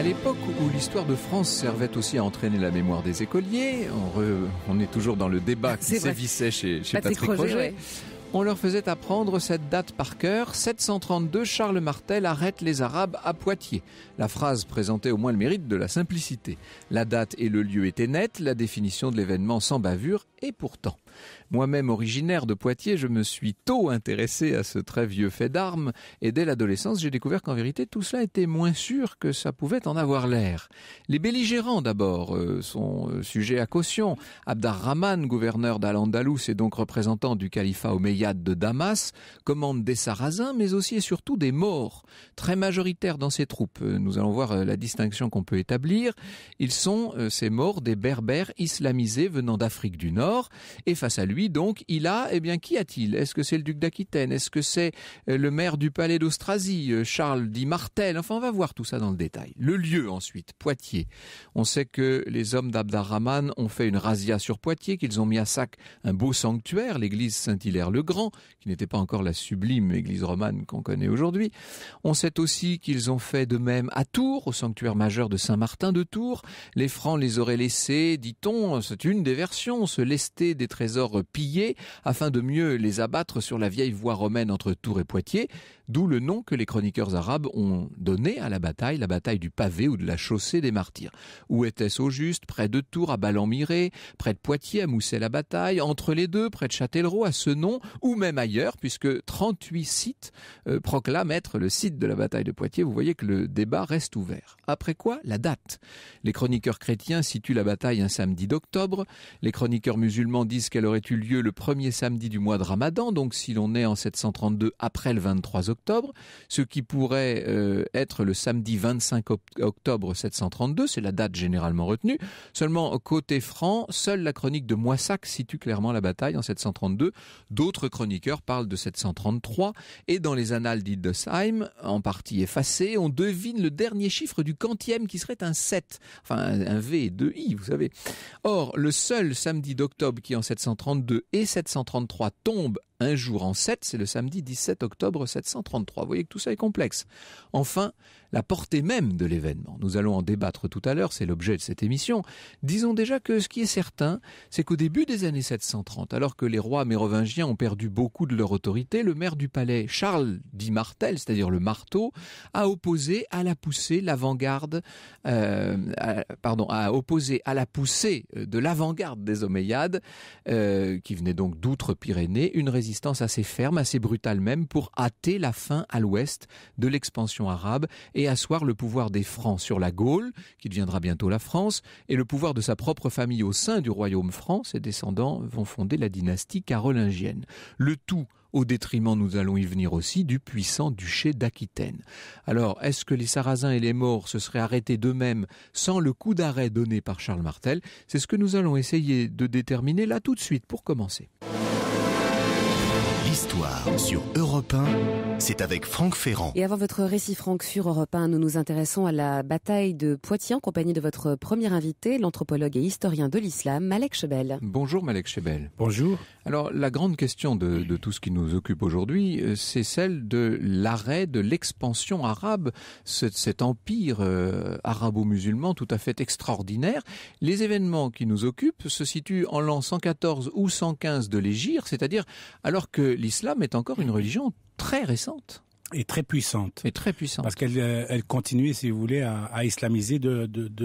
À l'époque où l'histoire de France servait aussi à entraîner la mémoire des écoliers, on, est toujours dans le débat qui sévissait chez, Patrick, On leur faisait apprendre cette date par cœur. 732, Charles Martel arrête les Arabes à Poitiers. La phrase présentait au moins le mérite de la simplicité. La date et le lieu étaient nets, la définition de l'événement sans bavure, et pourtant. Moi-même originaire de Poitiers, je me suis tôt intéressé à ce très vieux fait d'armes et dès l'adolescence, j'ai découvert qu'en vérité tout cela était moins sûr que ça pouvait en avoir l'air. Les belligérants d'abord euh, sont euh, sujets à caution. Abdarrahman, gouverneur d'Al-Andalus et donc représentant du califat omeyyade de Damas, commande des Sarrasins mais aussi et surtout des morts, très majoritaires dans ses troupes. Euh, nous allons voir la distinction qu'on peut établir. Ils sont, ces morts des Berbères islamisés venant d'Afrique du Nord et face à lui, donc, il a, eh bien, qui a-t-il Est-ce que c'est le duc d'Aquitaine Est-ce que c'est euh, le maire du palais d'Austrasie, euh, Charles dit Martel Enfin, on va voir tout ça dans le détail. Le lieu, ensuite, Poitiers. On sait que les hommes d'Abdarrahman ont fait une razzia sur Poitiers, qu'ils ont mis à sac un beau sanctuaire, l'église Saint-Hilaire-le-Grand, qui n'était pas encore la sublime église romane qu'on connaît aujourd'hui. On sait aussi qu'ils ont fait de même à Tours, au sanctuaire majeur de Saint-Martin de Tours. Les Francs les auraient laissés, dit-on, c'est une des versions, se lester des trésors pillés afin de mieux les abattre sur la vieille voie romaine entre Tours et Poitiers, d'où le nom que les chroniqueurs arabes ont donné à la bataille, la bataille du pavé ou de la chaussée des martyrs. Où était-ce au juste Près de Tours, à Ballan-Miré, près de Poitiers, à Mousset-la-Bataille, entre les deux, près de Châtellerault, à ce nom, ou même ailleurs, puisque 38 sites euh, proclament être le site de la bataille de Poitiers. Vous voyez que le débat reste ouvert. Après quoi, la date. Les chroniqueurs chrétiens situent la bataille un samedi d'octobre. Les chroniqueurs musulmans disent qu'elle aurait eu lieu le premier samedi du mois de Ramadan, donc si l'on est en 732 après le 23 octobre, ce qui pourrait euh, être le samedi 25 octobre 732, c'est la date généralement retenue. Seulement, côté franc, seule la chronique de Moissac situe clairement la bataille en 732. D'autres chroniqueurs parlent de 733 et dans les annales d'Hildesheim, en partie effacées, on devine le dernier chiffre du quantième qui serait un 7, enfin un V et I, vous savez. Or, le seul samedi d'octobre qui en 732 et 733 tombent un jour en 7, c'est le samedi 17 octobre 733. Vous voyez que tout ça est complexe. Enfin, la portée même de l'événement. Nous allons en débattre tout à l'heure, c'est l'objet de cette émission. Disons déjà que ce qui est certain, c'est qu'au début des années 730, alors que les rois mérovingiens ont perdu beaucoup de leur autorité, le maire du palais, Charles dit Martel, c'est-à-dire le marteau, a opposé à la poussée l'avant-garde, euh, pardon, a opposé à la poussée de l'avant-garde des Omeyyades, euh, qui venait donc d'outre-Pyrénées, une résistance existence assez ferme, assez brutale même, pour hâter la fin à l'ouest de l'expansion arabe et asseoir le pouvoir des Francs sur la Gaule, qui deviendra bientôt la France, et le pouvoir de sa propre famille au sein du royaume franc. Ses descendants vont fonder la dynastie carolingienne. Le tout au détriment, nous allons y venir aussi, du puissant duché d'Aquitaine. Alors, est-ce que les Sarrasins et les Maures se seraient arrêtés d'eux-mêmes sans le coup d'arrêt donné par Charles Martel C'est ce que nous allons essayer de déterminer là tout de suite pour commencer. L'histoire sur Europe 1, c'est avec Franck Ferrand. Et avant votre récit Franck sur Europe 1, nous nous intéressons à la bataille de Poitiers en compagnie de votre premier invité, l'anthropologue et historien de l'islam, Malek Chebel. Bonjour Malek Chebel. Bonjour. Alors la grande question de, tout ce qui nous occupe aujourd'hui, euh, c'est celle de l'arrêt de l'expansion arabe, cet, empire euh, arabo-musulman tout à fait extraordinaire. Les événements qui nous occupent se situent en l'an 114 ou 115 de l'Égypte, c'est-à-dire alors que l'islam est encore une religion très récente. Et très puissante. Et très puissante. Parce qu'elle euh, elle continue, si vous voulez, à, islamiser de,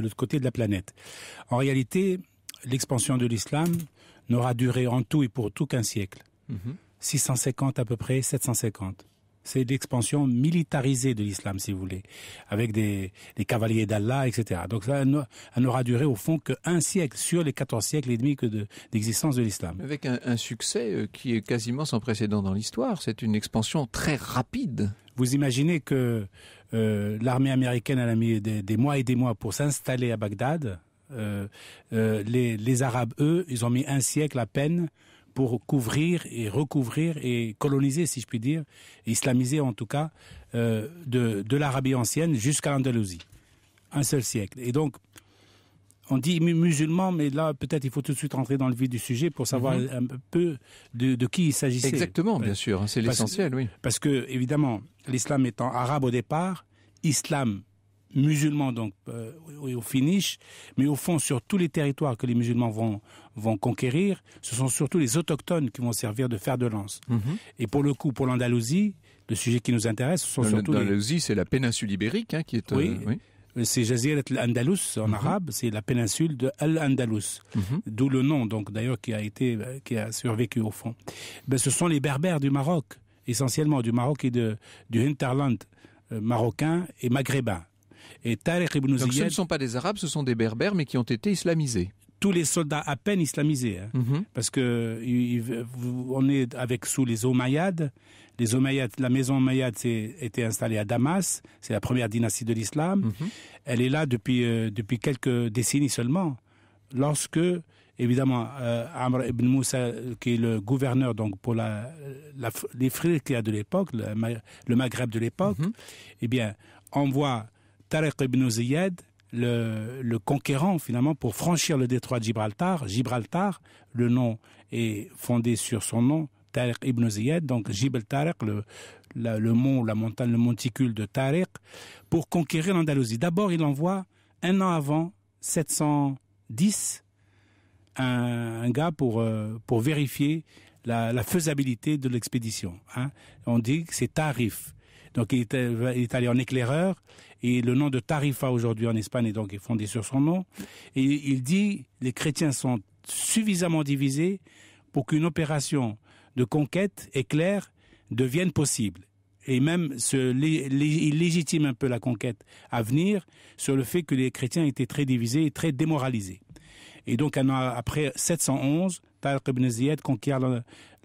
l'autre côté de la planète. En réalité, l'expansion de l'islam n'aura duré en tout et pour tout qu'un siècle. 650 mhm. à peu près, 750 c'est l'expansion militarisée de l'islam, si vous voulez, avec des, cavaliers d'Allah, etc. Donc ça, n'aura duré au fond qu'un siècle sur les 14 siècles et demi que d'existence de, l'islam. Avec un, succès euh, qui est quasiment sans précédent dans l'histoire, c'est une expansion très rapide. Vous imaginez que euh, l'armée américaine a mis des, mois et des mois pour s'installer à Bagdad. Euh, les, Arabes, eux, ils ont mis un siècle à peine pour couvrir et recouvrir et coloniser, si je puis dire, islamiser en tout cas, euh, de, l'Arabie ancienne jusqu'à l'Andalousie. Un seul siècle. Et donc, on dit musulman, mais là, peut-être il faut tout de suite rentrer dans le vif du sujet pour savoir mhm. un peu de, qui il s'agissait. Exactement, bien sûr, hein, c'est l'essentiel, oui. Parce que, évidemment, l'islam étant arabe au départ, islam musulman donc euh, au finish, mais au fond sur tous les territoires que les musulmans vont vont conquérir, ce sont surtout les autochtones qui vont servir de fer de lance. Mhm. Et pour le coup, pour l'Andalousie, le sujet qui nous intéresse, ce sont surtout l'Andalousie, c'est la péninsule ibérique hein, qui est. Oui. Euh, euh, c'est Jazir al-Andalus en mhm. arabe, c'est la péninsule de Al-Andalus, mhm. d'où le nom donc d'ailleurs qui a été euh, qui a survécu au fond. Ben, ce sont les berbères du Maroc, essentiellement du Maroc et de du hinterland marocain et maghrébin. Et Donc ce ne sont pas des Arabes, ce sont des Berbères, mais qui ont été islamisés tous les soldats à peine islamisés, hein. mhm. parce que on est avec sous les Omayyades. Les Omayyades, la maison Omayyade été installée à Damas, c'est la première dynastie de l'islam. Mhm. Elle est là depuis euh, depuis quelques décennies seulement. Lorsque évidemment euh, Amr ibn Moussa qui est le gouverneur donc pour la, les frères de l'époque le, Maghreb de l'époque mhm. eh bien envoie Tariq ibn Ziyad le, le, conquérant, finalement, pour franchir le détroit de Gibraltar. Gibraltar, le nom est fondé sur son nom, Tariq ibn Ziyad, donc Gibraltar, le, le mont, la montagne, le monticule de Tariq, pour conquérir l'Andalousie. D'abord, il envoie, un an avant, 710, un, gars pour, euh, pour vérifier la, faisabilité de l'expédition. Hein. On dit que c'est Tarif. Donc il est, allé en éclaireur et le nom de Tarifa aujourd'hui en Espagne est donc fondé sur son nom. Et il dit les chrétiens sont suffisamment divisés pour qu'une opération de conquête éclair devienne possible et même il légitime un peu la conquête à venir sur le fait que les chrétiens étaient très divisés et très démoralisés. Et donc un an après 711, Tariq ibn Ziyad conquiert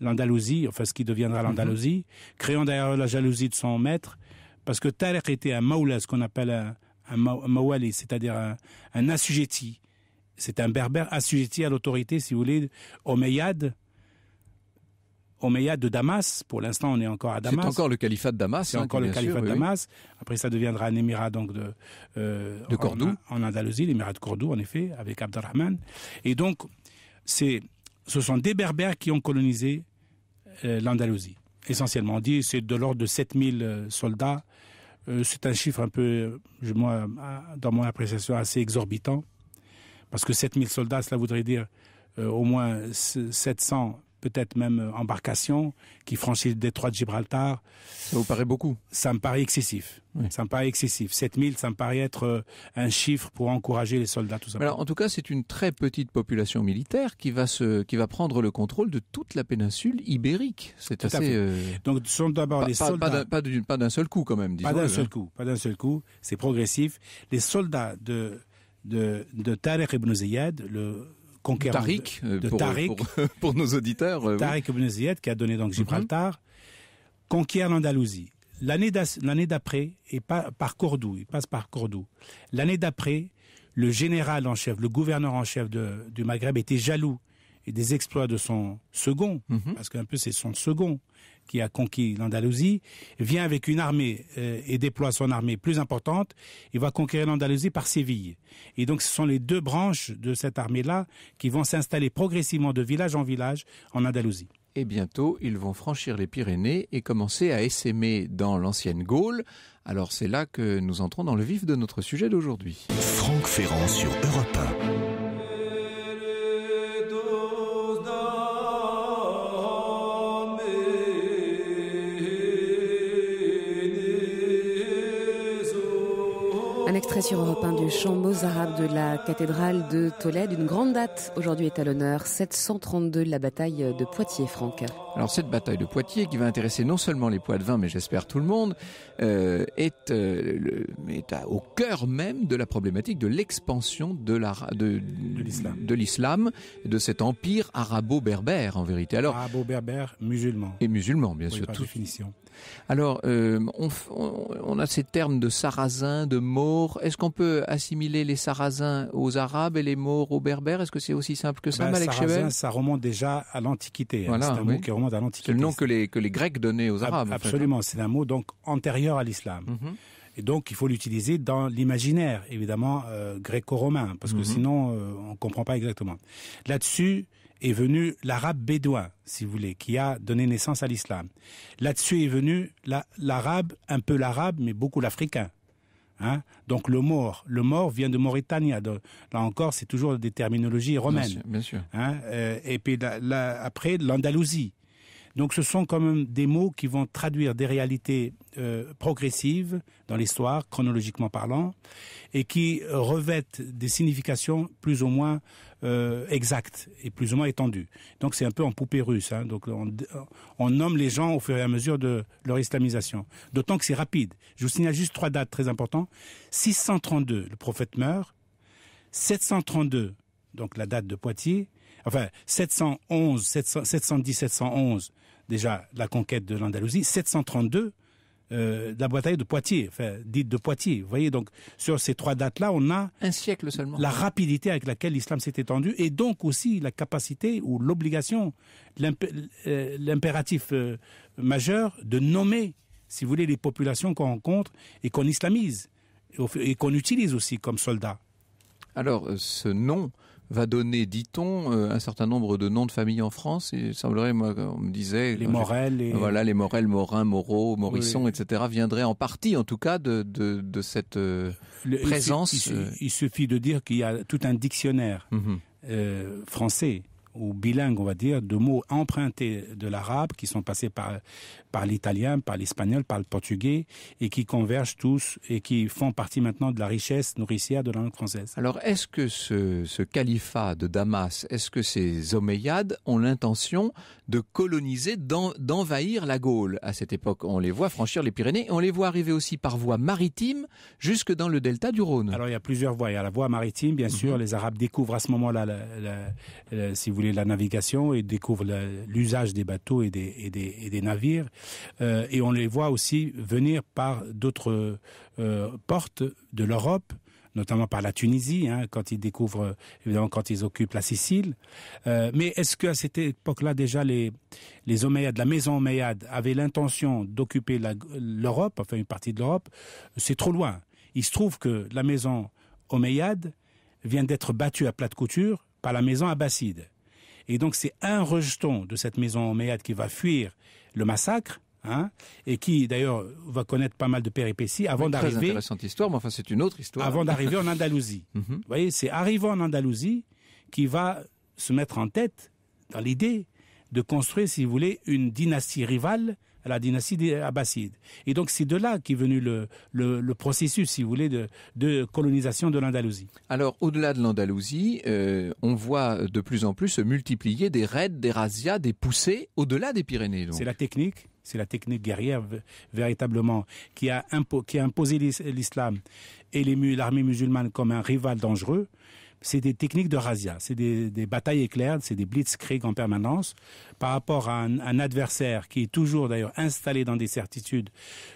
l'Andalousie, enfin ce qui deviendra mhm. l'Andalousie, créant d'ailleurs la jalousie de son maître, parce que Tariq était un maoula, ce qu'on appelle un, maouali, c'est-à-dire un, assujetti. C'est un berbère assujetti à l'autorité, si vous voulez, omeyyade, Omeyyade de Damas. Pour l'instant, on est encore à Damas. C'est encore le califat de Damas. C'est hein, encore le califat de Damas. Après, ça deviendra un émirat donc de, euh, Cordoue. En, Andalousie, l'émirat de Cordoue, en effet, avec Abdelrahman. Et donc, c'est, ce sont des berbères qui ont colonisé euh, l'Andalousie. Essentiellement dit, c'est de l'ordre de 7000 euh, soldats. Euh, c'est un chiffre un peu, moi, dans mon appréciation, assez exorbitant. Parce que 7000 soldats, cela voudrait dire au moins 700 peut-être même euh, embarcations qui franchissent le détroit de Gibraltar. Ça vous paraît beaucoup Ça me paraît excessif. Ça me paraît excessif. 7000, ça me paraît être euh, un chiffre pour encourager les soldats, tout simplement. Alors, en tout cas, c'est une très petite population militaire qui va se, qui va prendre le contrôle de toute la péninsule ibérique. C'est assez. Euh, Donc, ce sont d'abord les soldats. Pas d'un seul coup, quand même. Disons pas d'un seul hein. coup. Pas d'un seul coup. C'est progressif. Les soldats de de, de Tarek ibn Ziyad, le conquérant Tariq, euh, de, pour, Tariq pour, nos auditeurs. Euh, Tariq qui a donné donc mhm. Gibraltar, conquiert l'Andalousie. L'année d'après, et pas par Cordoue, il passe par Cordoue. L'année d'après, le général en chef, le gouverneur en chef du Maghreb était jaloux des exploits de son second, mhm. parce qu'un peu c'est son second, qui a conquis l'Andalousie, vient avec une armée euh, et déploie son armée plus importante. Il va conquérir l'Andalousie par Séville. Et donc, ce sont les deux branches de cette armée-là qui vont s'installer progressivement de village en village en Andalousie. Et bientôt, ils vont franchir les Pyrénées et commencer à essaimer dans l'ancienne Gaule. Alors, c'est là que nous entrons dans le vif de notre sujet d'aujourd'hui. Franck Ferrand sur Europe 1. sur Europe 1 du chant Mozarab de la cathédrale de Tolède. Une grande date aujourd'hui est à l'honneur, 732, la bataille de Poitiers, Franck. Alors cette bataille de Poitiers, qui va intéresser non seulement les poids mais j'espère tout le monde, euh, est, euh, au cœur même de la problématique de l'expansion de l'islam, de, de, l'islam, de cet empire arabo-berbère en vérité. Alors arabo-berbère musulman. Et musulman, bien sûr. tout... définition. Alors, euh, on, a ces termes de sarrasins, de maures. Est-ce qu'on peut assimiler les sarrasins aux Arabes et les maures aux Berbères Est-ce que c'est aussi simple que ça, ben, ça remonte déjà à l'Antiquité. Hein. c'est un mot qui remonte à l'Antiquité. C'est le nom que les, que les Grecs donnaient aux Arabes. Hein. Absolument, c'est un mot donc antérieur à l'islam. Mhm. Et donc, il faut l'utiliser dans l'imaginaire, évidemment, euh, gréco-romain, parce que mhm. sinon, euh, on ne comprend pas exactement. Là-dessus, est venu l'arabe bédouin, si vous voulez, qui a donné naissance à l'islam. Là-dessus est venu l'arabe, un peu l'arabe, mais beaucoup l'africain. Hein Donc le mort, le mort vient de mauritanie là encore, c'est toujours des terminologies romaines. Bien sûr. Hein, euh, et puis après l'Andalousie. Donc ce sont quand même des mots qui vont traduire des réalités euh, progressives dans l'histoire, chronologiquement parlant, et qui revêtent des significations plus ou moins euh, exactes et plus ou moins étendues. Donc c'est un peu en poupée russe. Hein. Donc on, on, nomme les gens au fur et à mesure de leur islamisation. D'autant que c'est rapide. Je vous signale juste trois dates très importantes. 632, le prophète meurt. 732, donc la date de Poitiers enfin 711, 710, 711, déjà la conquête de l'Andalousie, 732, euh, la bataille de Poitiers, enfin, dite de Poitiers. Vous voyez, donc, sur ces trois dates-là, on a... Un siècle seulement. La rapidité avec laquelle l'islam s'est étendu et donc aussi la capacité ou l'obligation, euh, l'impératif euh, majeur de nommer, si vous voulez, les populations qu'on rencontre et qu'on islamise et qu'on utilise aussi comme soldats. Alors, ce nom va donner, dit-on, euh, un certain nombre de noms de famille en France. il semblerait, moi, on me disait... Les euh, Morel. Voilà, les Morel, Morin, Moreau, Morisson, etc. viendraient en partie, en tout cas, de, cette euh, présence. Il, suffit de dire qu'il y a tout un dictionnaire mmh français ou bilingue, on va dire, de mots empruntés de l'arabe qui sont passés par, par l'italien, par l'espagnol, par le portugais et qui convergent tous et qui font partie maintenant de la richesse nourricière de la langue française. Alors, est-ce que ce, califat de Damas, est-ce que ces Omeyyades ont l'intention de coloniser, d'envahir la Gaule À cette époque, on les voit franchir les Pyrénées et on les voit arriver aussi par voie maritime jusque dans le delta du Rhône. Alors, il y a plusieurs voies. Il y a la voie maritime, bien mhm. sûr. Les Arabes découvrent à ce moment-là, si vous la navigation et découvre l'usage des bateaux et des, navires. Euh, et on les voit aussi venir par d'autres euh, portes de l'Europe notamment par la Tunisie, hein, quand ils découvrent, évidemment, quand ils occupent la Sicile. Euh, mais est-ce qu'à cette époque-là, déjà, les, les Omeyyades, la maison Omeyyade, avait l'intention d'occuper l'Europe, enfin une partie de l'Europe C'est trop loin. Il se trouve que la maison Omeyyade vient d'être battue à plate couture par la maison abbasside. Et donc c'est un rejeton de cette maison Omeyyade qui va fuir le massacre, hein, et qui d'ailleurs va connaître pas mal de péripéties avant d'arriver. Très intéressante histoire, mais enfin c'est une autre histoire. Avant d'arriver en Andalousie. Mhm. Vous voyez, c'est arrivant en Andalousie qui va se mettre en tête dans l'idée de construire, si vous voulez, une dynastie rivale à la dynastie abbasside. Et donc c'est de là qu'est venu le, processus, si vous voulez, de, colonisation de l'Andalousie. Alors au-delà de l'Andalousie, euh, on voit de plus en plus se multiplier des raids, des razzias, des poussées au-delà des Pyrénées. C'est la technique c'est la technique guerrière véritablement qui a, qui a imposé l'islam et l'armée musulmane comme un rival dangereux c'est des techniques de razzia, c'est des, batailles éclairées, c'est des blitzkrieg en permanence par rapport à un, adversaire qui est toujours d'ailleurs installé dans des certitudes,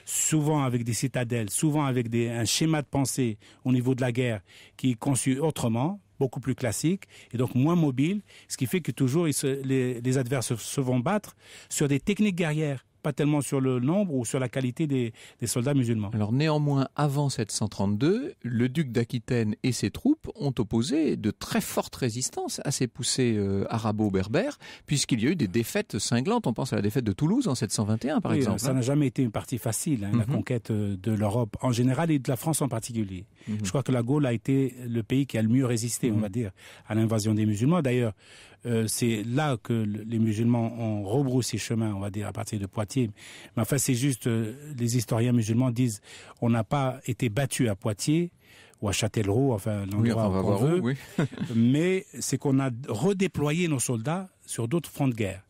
souvent avec des citadelles, souvent avec un schéma de pensée au niveau de la guerre qui est conçu autrement, beaucoup plus classique et donc moins mobile, ce qui fait que toujours les, les adversaires se vont battre sur des techniques guerrières pas tellement sur le nombre ou sur la qualité des, soldats musulmans. Alors néanmoins, avant 732, le duc d'Aquitaine et ses troupes ont opposé de très fortes résistances à ces poussées euh, arabo-berbères, puisqu'il y a eu des défaites cinglantes. On pense à la défaite de Toulouse en 721, par exemple. Ça hein. n'a jamais été une partie facile, hein, la mhm. conquête euh, de l'Europe en général et de la France en particulier. Mhm. Je crois que la Gaule a été le pays qui a le mieux résisté, on mhm. va dire, à l'invasion des musulmans. D'ailleurs, euh, c'est là que les musulmans ont rebroussé chemin, on va dire, à partir de Poitiers. Mais enfin, c'est juste, euh, les historiens musulmans disent, on n'a pas été battu à Poitiers ou à Châtellerault, enfin l'endroit oui, veut, mais c'est qu'on a redéployé nos soldats sur d'autres fronts de guerre.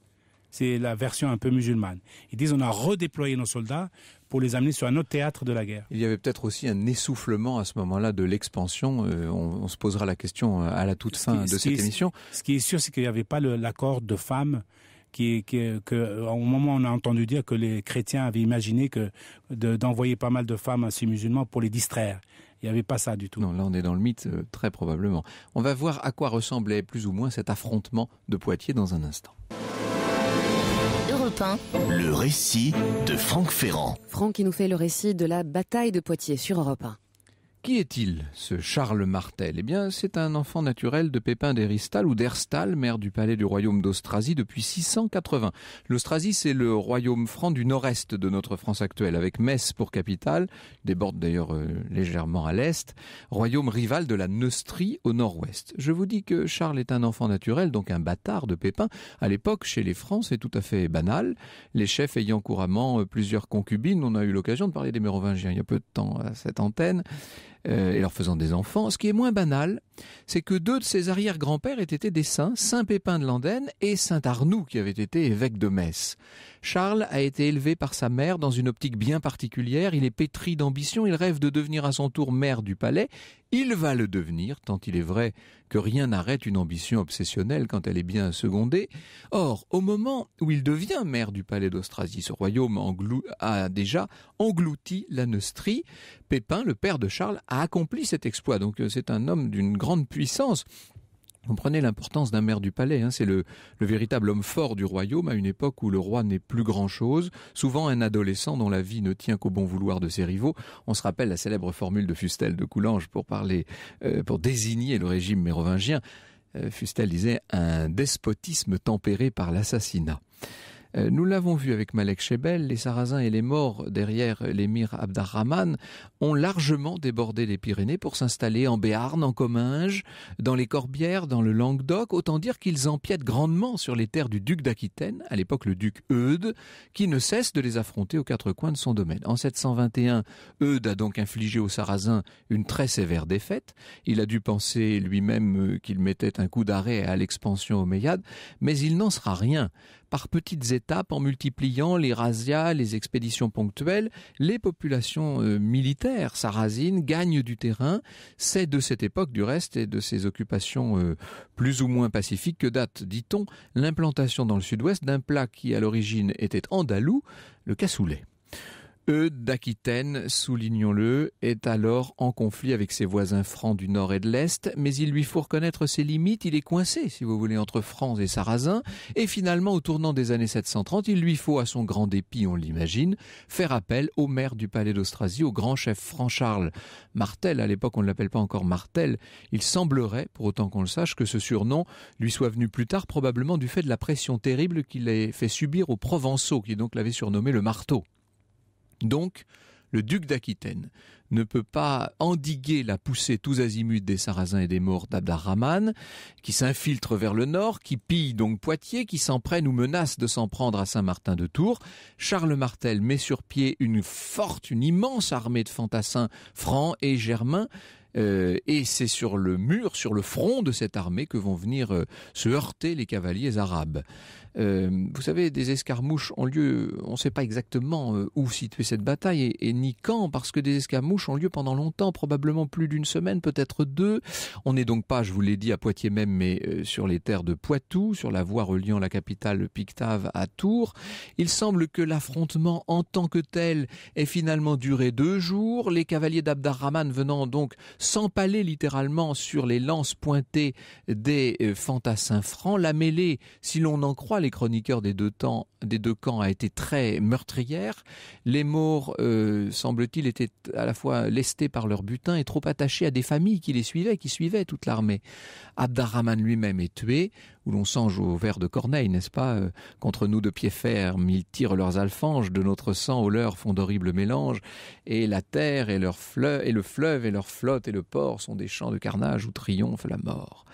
C'est la version un peu musulmane. Ils disent on a redéployé nos soldats pour les amener sur un autre théâtre de la guerre. Il y avait peut-être aussi un essoufflement à ce moment-là de l'expansion. Euh, on, se posera la question euh, à la toute fin de cette émission. Ce qui est sûr, c'est qu'il n'y avait pas l'accord de femmes qui, euh, au moment où on a entendu dire que les chrétiens avaient imaginé que d'envoyer pas mal de femmes à ces musulmans pour les distraire. Il n'y avait pas ça du tout. Non, là on est dans le mythe très probablement. On va voir à quoi ressemblait plus ou moins cet affrontement de Poitiers dans un instant. Le récit de Franck Ferrand. Franck qui nous fait le récit de la bataille de Poitiers sur Europe qui est-il, ce Charles Martel Eh bien, c'est un enfant naturel de Pépin d'Eristal ou d'Erstal, maire du palais du royaume d'Austrasie depuis 680. L'Austrasie, c'est le royaume franc du nord-est de notre France actuelle, avec Metz pour capitale, déborde d'ailleurs euh, légèrement à l'est, royaume rival de la Neustrie au nord-ouest. Je vous dis que Charles est un enfant naturel, donc un bâtard de Pépin. À l'époque, chez les Francs, c'est tout à fait banal. Les chefs ayant couramment euh, plusieurs concubines, on a eu l'occasion de parler des Mérovingiens il y a peu de temps à cette antenne. Euh, et leur faisant des enfants, ce qui est moins banal c'est que deux de ses arrière-grands-pères étaient des saints, Saint Pépin de Landenne et Saint Arnoux, qui avait été évêque de Metz. Charles a été élevé par sa mère dans une optique bien particulière, il est pétri d'ambition, il rêve de devenir à son tour maire du palais, il va le devenir, tant il est vrai que rien n'arrête une ambition obsessionnelle quand elle est bien secondée. Or, au moment où il devient maire du palais d'Austrasie, ce royaume a déjà englouti la Neustrie. Pépin, le père de Charles, a accompli cet exploit, donc euh, c'est un homme d'une grande puissance. Comprenez l'importance d'un maire du palais, hein. c'est le, véritable homme fort du royaume à une époque où le roi n'est plus grand-chose, souvent un adolescent dont la vie ne tient qu'au bon vouloir de ses rivaux. On se rappelle la célèbre formule de Fustel de Coulanges pour parler, euh, pour désigner le régime mérovingien. Euh, Fustel disait un despotisme tempéré par l'assassinat. Euh, nous l'avons vu avec Malek Chebel, les Sarrasins et les morts derrière l'émir Abdarrahman ont largement débordé les Pyrénées pour s'installer en Béarn, en Comminges, dans les Corbières, dans le Languedoc. Autant dire qu'ils empiètent grandement sur les terres du duc d'Aquitaine, à l'époque le duc Eudes, qui ne cesse de les affronter aux quatre coins de son domaine. En 721, Eudes a donc infligé aux Sarrasins une très sévère défaite. Il a dû penser lui-même euh, qu'il mettait un coup d'arrêt à l'expansion omeyyade, mais il n'en sera rien par petites étapes en multipliant les razzias, les expéditions ponctuelles. Les populations euh, militaires sarrasines gagnent du terrain. C'est de cette époque, du reste, et de ces occupations euh, plus ou moins pacifiques que date, dit-on, l'implantation dans le sud-ouest d'un plat qui à l'origine était andalou, le cassoulet. Eudes d'Aquitaine, soulignons-le, est alors en conflit avec ses voisins francs du nord et de l'est, mais il lui faut reconnaître ses limites, il est coincé, si vous voulez, entre Francs et Sarrasins, et finalement, au tournant des années 730, il lui faut, à son grand dépit, on l'imagine, faire appel au maire du palais d'Austrasie, au grand chef franc Charles Martel, à l'époque on ne l'appelle pas encore Martel, il semblerait, pour autant qu'on le sache, que ce surnom lui soit venu plus tard, probablement du fait de la pression terrible qu'il ait fait subir aux Provençaux, qui donc l'avaient surnommé le marteau. Donc, le duc d'Aquitaine ne peut pas endiguer la poussée tous azimuts des Sarrasins et des Maures d'Abdarrahman, qui s'infiltre vers le nord, qui pillent donc Poitiers, qui s'en prennent ou menacent de s'en prendre à Saint-Martin de Tours. Charles Martel met sur pied une forte, une immense armée de fantassins francs et germains, euh, et c'est sur le mur, sur le front de cette armée que vont venir euh, se heurter les cavaliers arabes. Euh, vous savez, des escarmouches ont lieu, on ne sait pas exactement euh, où situer cette bataille et, ni quand, parce que des escarmouches ont lieu pendant longtemps, probablement plus d'une semaine, peut-être deux. On n'est donc pas, je vous l'ai dit, à Poitiers même, mais euh, sur les terres de Poitou, sur la voie reliant la capitale Pictave à Tours. Il semble que l'affrontement en tant que tel ait finalement duré deux jours, les cavaliers d'Abdarrahman venant donc s'empaler littéralement sur les lances pointées des fantassins francs. La mêlée, si l'on en croit les chroniqueurs des deux, temps, des deux camps a été très meurtrière. Les morts euh, semble-t-il, étaient à la fois lestés par leur butin et trop attachés à des familles qui les suivaient, qui suivaient toute l'armée. Abdarrahman lui-même est tué, où l'on songe au vers de Corneille, n'est-ce pas euh, Contre nous de pieds ferme, ils tirent leurs alfanges, de notre sang au leurs font d'horribles mélanges, et la terre et, leur et le fleuve et leur flotte et le port sont des champs de carnage où triomphe la mort.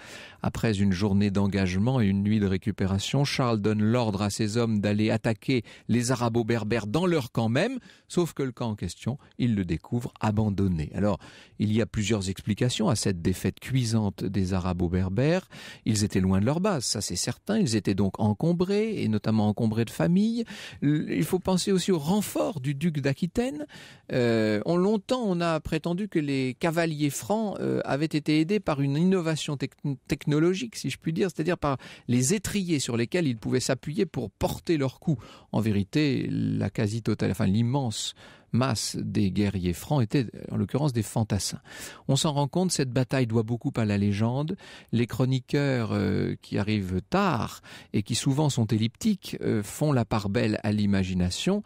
Après une journée d'engagement et une nuit de récupération, Charles donne l'ordre à ses hommes d'aller attaquer les arabo-berbères dans leur camp même, sauf que le camp en question, il le découvre abandonné. Alors, il y a plusieurs explications à cette défaite cuisante des arabo-berbères. Ils étaient loin de leur base, ça c'est certain, ils étaient donc encombrés, et notamment encombrés de familles. Il faut penser aussi au renfort du duc d'Aquitaine. Euh, longtemps, on a prétendu que les cavaliers francs euh, avaient été aidés par une innovation technique technologique, si je puis dire, c'est-à-dire par les étriers sur lesquels ils pouvaient s'appuyer pour porter leur coup. En vérité, la quasi totale, enfin l'immense masse des guerriers francs étaient en l'occurrence des fantassins. On s'en rend compte, cette bataille doit beaucoup à la légende. Les chroniqueurs euh, qui arrivent tard et qui souvent sont elliptiques euh, font la part belle à l'imagination.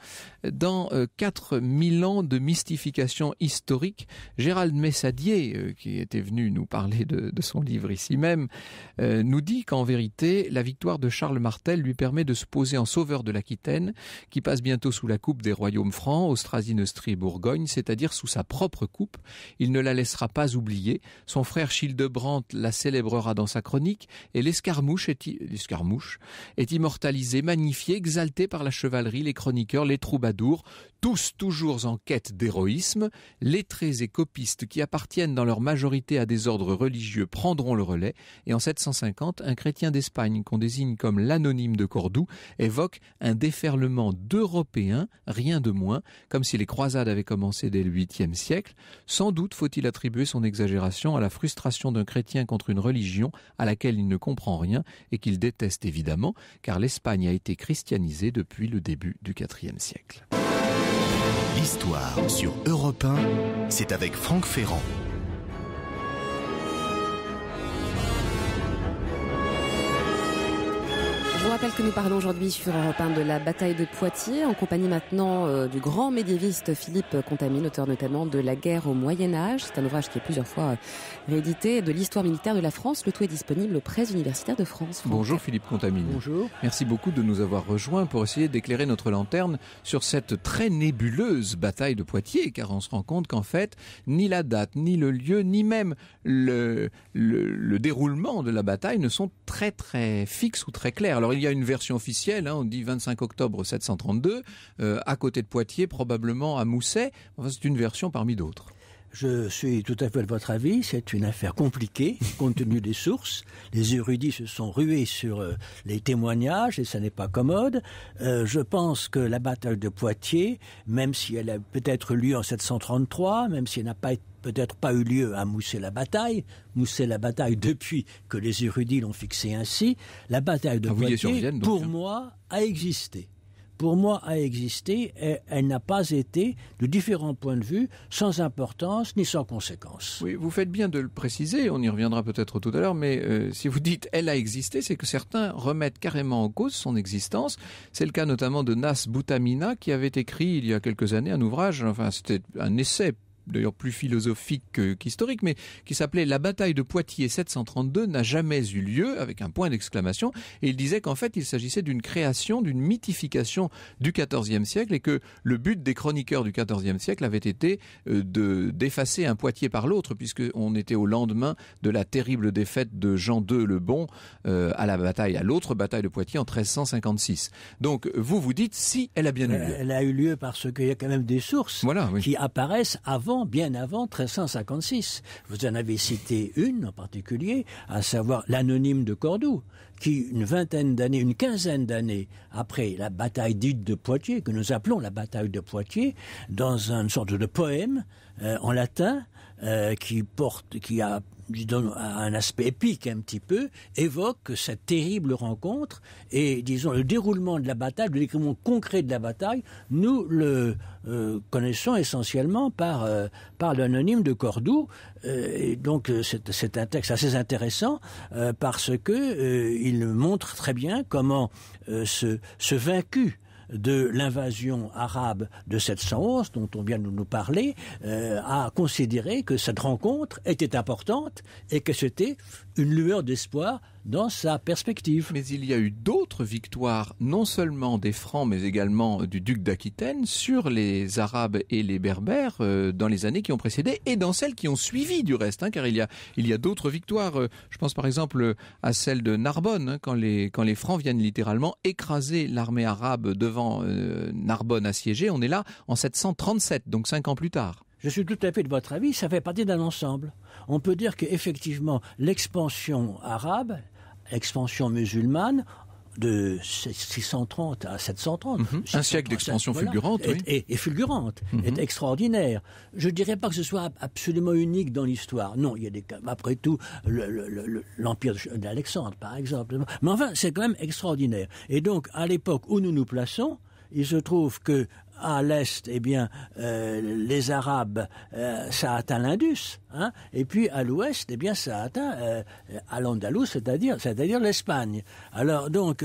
Dans 4000 euh, ans de mystification historique, Gérald Messadier, qui était venu nous parler de, son livre ici même, nous dit qu'en vérité, la victoire de Charles Martel lui permet de se poser en sauveur de l'Aquitaine, qui passe bientôt sous la coupe des royaumes francs, Austrasie Bourgogne, c'est-à-dire sous sa propre coupe. Il ne la laissera pas oublier. Son frère Childebrandt la célébrera dans sa chronique et l'escarmouche est, est, immortalisé, magnifié, exalté par la chevalerie, les chroniqueurs, les troubadours tous toujours en quête d'héroïsme, lettrés et copistes qui appartiennent dans leur majorité à des ordres religieux prendront le relais, et en 750, un chrétien d'Espagne qu'on désigne comme l'anonyme de Cordoue évoque un déferlement d'Européens, rien de moins, comme si les croisades avaient commencé dès le 8e siècle. Sans doute faut-il attribuer son exagération à la frustration d'un chrétien contre une religion à laquelle il ne comprend rien et qu'il déteste évidemment, car l'Espagne a été christianisée depuis le début du 4e siècle. L'histoire sur Europe 1, c'est avec Franck Ferrand. rappelle que nous parlons aujourd'hui sur Europe 1 de la bataille de Poitiers, en compagnie maintenant euh, du grand médiéviste Philippe Contamine, auteur notamment de La guerre au Moyen-Âge. C'est un ouvrage qui est plusieurs fois euh, réédité, de l'histoire militaire de la France. Le tout est disponible aux presses universitaires de France. Bonjour Philippe Contamine. Bonjour. Merci beaucoup de nous avoir rejoints pour essayer d'éclairer notre lanterne sur cette très nébuleuse bataille de Poitiers, car on se rend compte qu'en fait, ni la date, ni le lieu, ni même le, le, déroulement de la bataille ne sont très très fixes ou très clairs. Alors il il y a une version officielle, hein, on dit 25 octobre 732, euh, à côté de Poitiers, probablement à Mousset. c'est une version parmi d'autres. Je suis tout à fait de votre avis. C'est une affaire compliquée, compte tenu des sources. Les érudits se sont rués sur euh, les témoignages et ça n'est pas commode. Euh, je pense que la bataille de Poitiers, même si elle a peut-être eu lieu en 733, même si elle n'a peut-être pas eu lieu à mousser la bataille, mousser la bataille depuis que les érudits l'ont fixée ainsi, la bataille de ah, Poitiers, pour hein. moi, a existé pour moi, a existé et elle n'a pas été, de différents points de vue, sans importance ni sans conséquence. Oui, vous faites bien de le préciser, on y reviendra peut-être tout à l'heure, mais euh, si vous dites elle a existé, c'est que certains remettent carrément en cause son existence. C'est le cas notamment de Nas Boutamina qui avait écrit il y a quelques années un ouvrage, enfin c'était un essai d'ailleurs plus philosophique qu'historique, mais qui s'appelait La bataille de Poitiers 732 n'a jamais eu lieu, avec un point d'exclamation, et il disait qu'en fait il s'agissait d'une création, d'une mythification du XIVe siècle, et que le but des chroniqueurs du XIVe siècle avait été euh, de d'effacer un Poitiers par l'autre, puisqu'on était au lendemain de la terrible défaite de Jean II le Bon euh, à la bataille, à l'autre bataille de Poitiers en 1356. Donc vous vous dites si elle a bien eu euh, lieu. Elle a eu lieu parce qu'il y a quand même des sources qui apparaissent avant bien avant 1356. Vous en avez cité une en particulier, à savoir l'anonyme de Cordoue, qui une vingtaine d'années, une quinzaine d'années après la bataille dite de Poitiers, que nous appelons la bataille de Poitiers, dans une sorte de poème euh, en latin, euh, qui porte, qui a donne un aspect épique un petit peu, évoque cette terrible rencontre et, disons, le déroulement de la bataille, le déroulement concret de la bataille, nous le euh, connaissons essentiellement par, euh, par l'anonyme de Cordoue. Euh, et donc, c'est un texte assez intéressant parce que il montre très bien comment ce vaincu de l'invasion arabe de 711, dont on vient de nous parler, euh, a considéré que cette rencontre était importante et que c'était une lueur d'espoir dans sa perspective. Mais il y a eu d'autres victoires, non seulement des Francs, mais également euh, du duc d'Aquitaine, sur les Arabes et les Berbères euh, dans les années qui ont précédé et dans celles qui ont suivi du reste, hein, car il y a, il y a d'autres victoires. Euh, je pense par exemple à celle de Narbonne, hein, quand, les, quand les Francs viennent littéralement écraser l'armée arabe devant Narbonne assiégée. On est là en 737, donc cinq ans plus tard. Je suis tout à fait de votre avis, ça fait partie d'un ensemble. On peut dire qu'effectivement, l'expansion arabe expansion musulmane de 630 à 730. Mhm. un siècle d'expansion fulgurante. et, fulgurante, mhm. est extraordinaire. Je ne dirais pas que ce soit absolument unique dans l'histoire. Non, il y a des cas, après tout, l'empire d'Alexandre, par exemple. Mais enfin, c'est quand même extraordinaire. Et donc, à l'époque où nous nous plaçons, il se trouve que à l'est, eh bien, euh, les Arabes, euh, ça atteint l'Indus, hein, et puis à l'ouest, eh bien, ça atteint euh, à l'Andalous, c'est-à-dire, c'est-à-dire l'Espagne. Alors donc,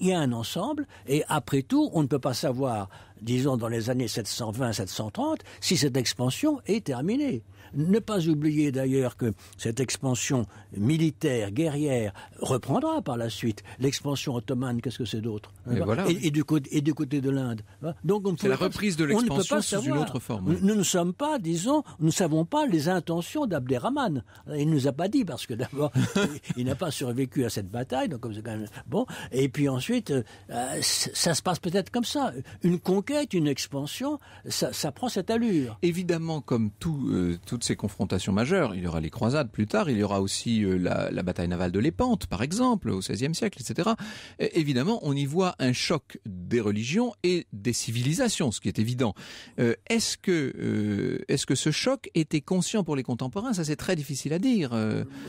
il y a un ensemble, et après tout, on ne peut pas savoir, disons, dans les années 720-730, si cette expansion est terminée. Ne pas oublier d'ailleurs que cette expansion militaire, guerrière, reprendra par la suite l'expansion ottomane, qu'est-ce que c'est d'autre hein, bah, et, du côté, de l'Inde. Hein. Donc C'est la reprise de l'expansion sous une autre forme. Nous, ne sommes pas, disons, nous savons pas les intentions d'Abderrahman. Il ne nous a pas dit, parce que d'abord, il n'a pas survécu à cette bataille, donc Bon, et puis ensuite, euh, ça se passe peut-être comme ça. Une conquête, une expansion, ça, prend cette allure. Évidemment, comme tout, euh, tout ces confrontations majeures. Il y aura les croisades plus tard, il y aura aussi euh, la, bataille navale de Lépante, par exemple, au XVIe siècle, etc. évidemment, on y voit un choc des religions et des civilisations, ce qui est évident. Euh, est-ce que, euh, est-ce que ce choc était conscient pour les contemporains Ça, c'est très difficile à dire.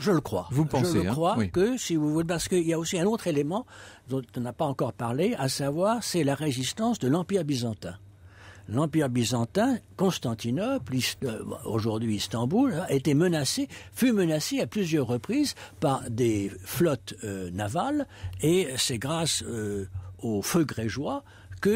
je le crois. Vous pensez Je hein. crois que, si vous voulez, parce qu'il y a aussi un autre élément dont on n'a pas encore parlé, à savoir, c'est la résistance de l'Empire byzantin l'Empire byzantin, Constantinople, euh, aujourd'hui Istanbul, a hein, été menacé, fut menacé à plusieurs reprises par des flottes euh, navales, et c'est grâce aux euh, au feu grégeois que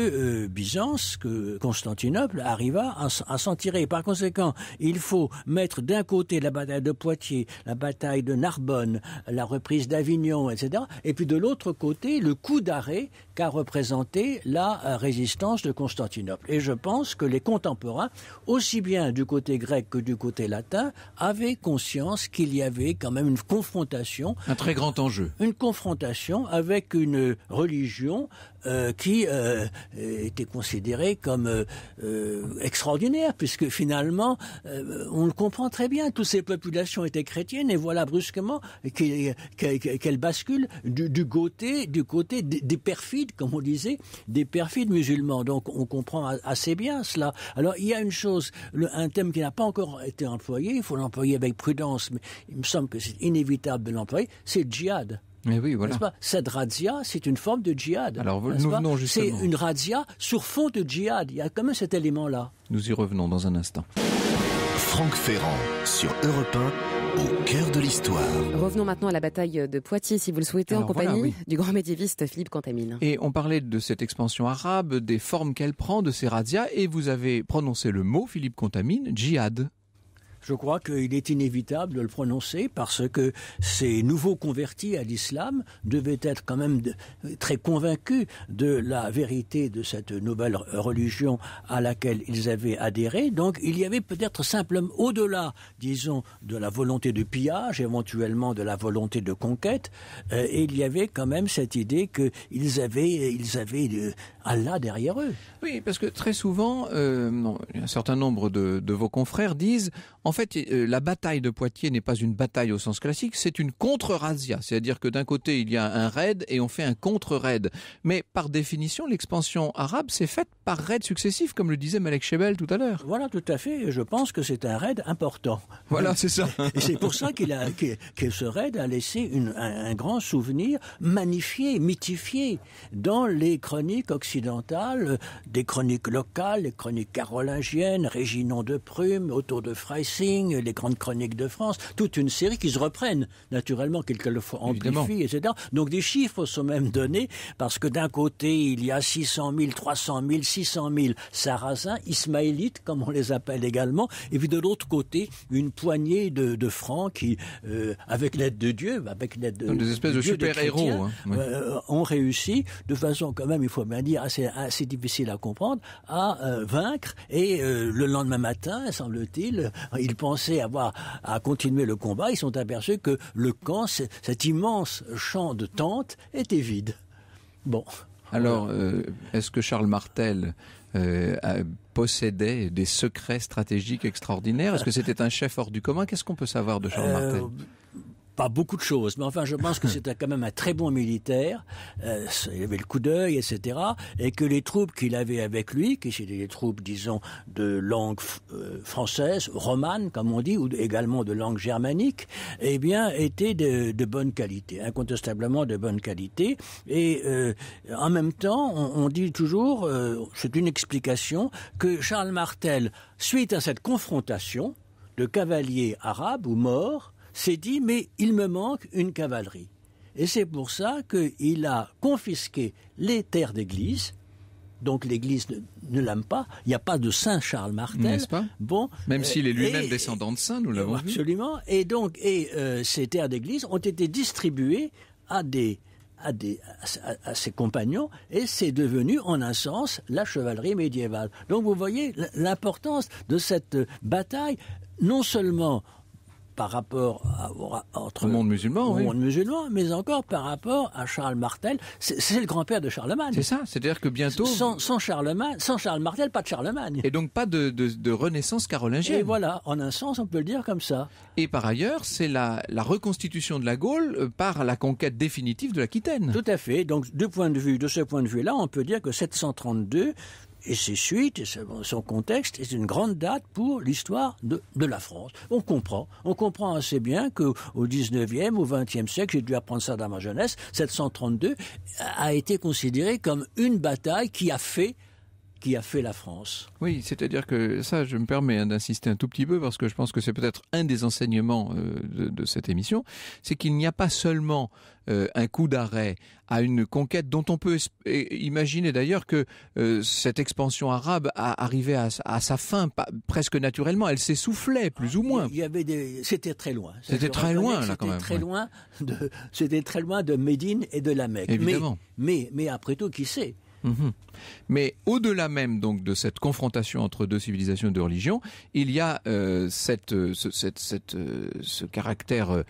euh, Byzance, que Constantinople arriva à, s'en tirer. Par conséquent, il faut mettre d'un côté la bataille de Poitiers, la bataille de Narbonne, la reprise d'Avignon, etc. Et puis de l'autre côté, le coup d'arrêt qu'a représenté la euh, résistance de Constantinople. Et je pense que les contemporains, aussi bien du côté grec que du côté latin, avaient conscience qu'il y avait quand même une confrontation. Un très grand enjeu. Une confrontation avec une religion euh, qui euh, euh, était considéré comme extraordinaire, puisque finalement, on le comprend très bien, toutes ces populations étaient chrétiennes, et voilà brusquement qu'elles bascule basculent du, côté, du côté des perfides, comme on disait, des perfides musulmans. Donc on comprend assez bien cela. Alors il y a une chose, un thème qui n'a pas encore été employé, il faut l'employer avec prudence, mais il me semble que c'est inévitable de l'employer, c'est le djihad. Mais oui, voilà. Cette radia, c'est une forme de djihad. Alors, C'est une radia sur fond de djihad. Il y a quand même cet élément-là. Nous y revenons dans un instant. Franck Ferrand sur Europe 1, au cœur de l'histoire. Revenons maintenant à la bataille de Poitiers, si vous le souhaitez, en compagnie du grand médiéviste Philippe Contamine Et on parlait de cette expansion arabe, des formes qu'elle prend, de ces radias et vous avez prononcé le mot, Philippe Contamine djihad je crois qu'il est inévitable de le prononcer parce que ces nouveaux convertis à l'islam devaient être quand même très convaincus de la vérité de cette nouvelle religion à laquelle ils avaient adhéré. Donc il y avait peut-être simplement au-delà, disons, de la volonté de pillage, éventuellement de la volonté de conquête, et euh, il y avait quand même cette idée qu'ils avaient, ils avaient euh, Allah derrière eux. Oui, parce que très souvent, euh, un certain nombre de, vos confrères disent, en fait, euh, la bataille de Poitiers n'est pas une bataille au sens classique, c'est une contre razia cest C'est-à-dire que d'un côté, il y a un raid et on fait un contre-raid. Mais par définition, l'expansion arabe s'est faite par raids successifs, comme le disait Malek Chebel tout à l'heure. Voilà, tout à fait. Je pense que c'est un raid important. Voilà, c'est ça. et c'est pour ça qu'il a, que, ce raid a laissé un, un grand souvenir magnifié, mythifié dans les chroniques occidentales des chroniques locales, les chroniques carolingiennes, Réginon de Prume, autour de Freising, les grandes chroniques de France, toute une série qui se reprennent, naturellement, quelquefois amplifient, etc. Donc des chiffres sont même donnés, parce que d'un côté, il y a 600 000, 300 000, 600 000 sarrasins, ismaélites, comme on les appelle également, et puis de l'autre côté, une poignée de, francs qui, euh, avec l'aide de Dieu, avec l'aide de... des espèces de, super-héros. Hein, euh, ont réussi, de façon quand même, il faut bien dire, c'est assez difficile à comprendre, à euh, vaincre. Et euh, le lendemain matin, semble-t-il, euh, ils pensaient avoir à continuer le combat. Ils sont aperçus que le camp, cet immense champ de tentes, était vide. Bon. Alors, est-ce que Charles Martel possédait des secrets stratégiques extraordinaires Est-ce que c'était un chef hors du commun Qu'est-ce qu'on peut savoir de Charles Martel pas beaucoup de choses, mais enfin, je pense que c'était quand même un très bon militaire. Euh, il avait le coup d'œil, etc. Et que les troupes qu'il avait avec lui, qui étaient des troupes, disons, de langue euh, française, romane, comme on dit, ou également de langue germanique, eh bien, étaient de, bonne qualité, incontestablement de bonne qualité. Et euh, en même temps, on dit toujours, c'est une explication, que Charles Martel, suite à cette confrontation de cavaliers arabes ou morts, s'est dit mais il me manque une cavalerie. Et c'est pour ça qu'il a confisqué les terres d'église. Donc l'Église ne, l'aime pas. Il n'y a pas de Saint Charles Martel. Pas bon, même s'il est lui-même descendant de saint, nous l'avons vu. Absolument. Et donc, et euh, ces terres d'Église ont été distribuées à, ses compagnons et c'est devenu en un sens la chevalerie médiévale. Donc vous voyez l'importance de cette bataille non seulement par rapport à, entre, au monde musulman, mais encore par rapport à Charles Martel. C'est le grand-père de Charlemagne. C'est ça, c'est-à-dire que bientôt... Sans, Charlemagne, sans Charles Martel, pas de Charlemagne. Et donc pas de, de, renaissance carolingienne. Et voilà, en un sens, on peut le dire comme ça. Et par ailleurs, c'est la, reconstitution de la Gaule euh, par la conquête définitive de l'Aquitaine. Tout à fait. Donc, de, point de, vue, de ce point de vue-là, on peut dire que 732 et ses suites, et son contexte, est une grande date pour l'histoire de, la France. On comprend, on comprend assez bien qu'au au 19e, au 20e siècle, j'ai dû apprendre ça dans ma jeunesse, 732 a été considéré comme une bataille qui a fait qui a fait la France. Oui, c'est-à-dire que ça, je me permets d'insister un tout petit peu parce que je pense que c'est peut-être un des enseignements euh, de, cette émission, c'est qu'il n'y a pas seulement euh, un coup d'arrêt à une conquête dont on peut imaginer d'ailleurs que euh, cette expansion arabe a arrivé à, sa fin presque naturellement, elle s'essoufflait plus ou ah, moins. Il y avait des, c'était très loin. C'était très loin quand Très loin de, c'était très loin de Médine et de la Mecque. mais après tout, qui sait? Mhm. Mais au-delà même donc de cette confrontation entre deux civilisations, deux religions, il y a euh, euh, euh, ce, caractère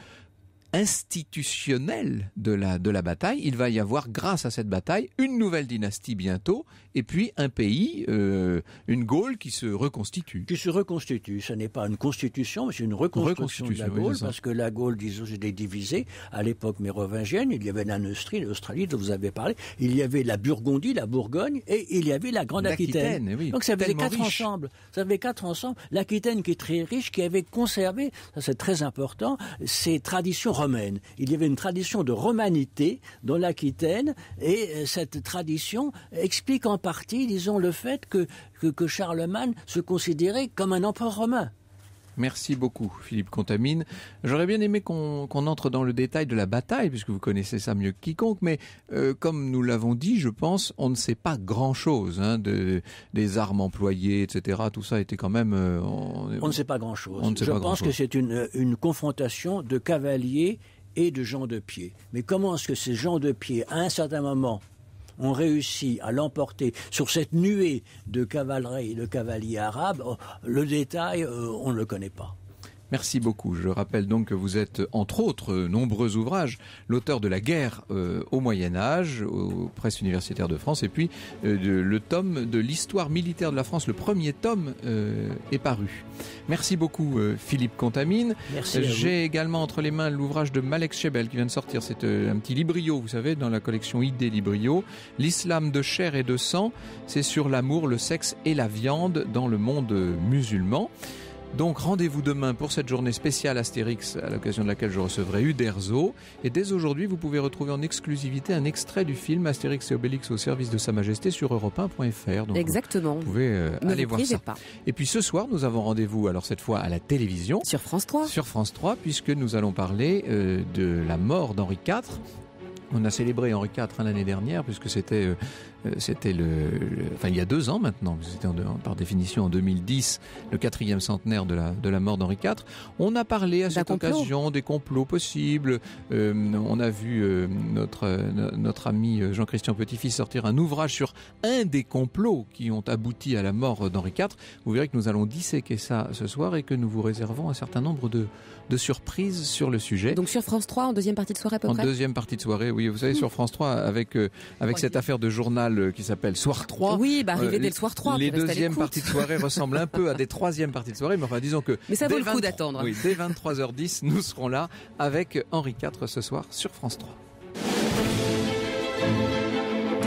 institutionnel de la, de la bataille. Il va y avoir, grâce à cette bataille, une nouvelle dynastie bientôt et puis un pays, euh, une Gaule qui se reconstitue. Qui se reconstitue. Ce n'est pas une constitution, mais c'est une reconstruction, reconstitution, de la Gaule, parce que la Gaule, disons, était divisée. À l'époque mérovingienne, il y avait l'Anneustrie, l'Australie dont vous avez parlé, il y avait la Burgondie, la Bourgogne, et il y avait la Grande Aquitaine. Eh Donc ça faisait quatre ensembles. Ça faisait quatre ensembles. L'Aquitaine qui est très riche, qui avait conservé, ça c'est très important, ses traditions romaines. Il y avait une tradition de romanité dans l'Aquitaine, et euh, cette tradition explique en partie, disons, le fait que, que, Charlemagne se considérait comme un empereur romain. Merci beaucoup, Philippe Contamine. J'aurais bien aimé qu'on entre dans le détail de la bataille, puisque vous connaissez ça mieux que quiconque, mais euh, comme nous l'avons dit, je pense, on ne sait pas grand-chose hein, de, des armes employées, etc. Tout ça était quand même... Euh, on, ne sait pas grand-chose. Je pense que c'est une, une confrontation de cavaliers et de gens de pied. Mais comment est-ce que ces gens de pied, à un certain moment, ont réussi à l'emporter sur cette nuée de cavalerie et de cavaliers arabes, oh, le détail, euh, on ne le connaît pas. Merci beaucoup. Je rappelle donc que vous êtes, entre autres euh, nombreux ouvrages, l'auteur de La guerre euh, au Moyen Âge, aux presses universitaires de France, et puis euh, le tome de l'histoire militaire de la France, le premier tome est paru. Merci beaucoup Philippe Contamine. J'ai également entre les mains l'ouvrage de Malek Chebel qui vient de sortir. C'est un petit librio, vous savez, dans la collection ID Librio. L'islam de chair et de sang, c'est sur l'amour, le sexe et la viande dans le monde musulman. Donc rendez-vous demain pour cette journée spéciale Astérix à l'occasion de laquelle je recevrai Uderzo. Et dès aujourd'hui, vous pouvez retrouver en exclusivité un extrait du film Astérix et Obélix au service de Sa Majesté sur europe Exactement. Vous pouvez euh, aller voir ça. Et puis ce soir, nous avons rendez-vous, alors cette fois à la télévision. Sur France 3. Sur France 3, puisque nous allons parler euh, de la mort d'Henri IV. On a célébré Henri IV hein, l'année dernière, puisque c'était euh, euh, c'était le, enfin il y a deux ans maintenant, c'était par définition en 2010, le quatrième centenaire de la, de la mort d'Henri IV. On a parlé à cette occasion des complots possibles. Euh, on a vu euh, notre, notre ami Jean-Christian Petit-Fils sortir un ouvrage sur un des complots qui ont abouti à la mort d'Henri IV. Vous verrez que nous allons disséquer ça ce soir et que nous vous réservons un certain nombre de, de surprises sur le sujet. Donc sur France 3 en deuxième partie de soirée à peu en près. En deuxième partie de soirée, oui. Vous savez, sur France 3 avec, avec cette affaire de journal euh, qui s'appelle Soir 3. Oui, bah euh, dès le Soir 3. Les deuxièmes parties de soirée ressemblent un peu à des troisièmes parties de soirée, mais enfin disons que... Mais ça vaut le coup d'attendre. Oui, dès 23h10, nous serons là avec Henri IV ce soir sur France 3.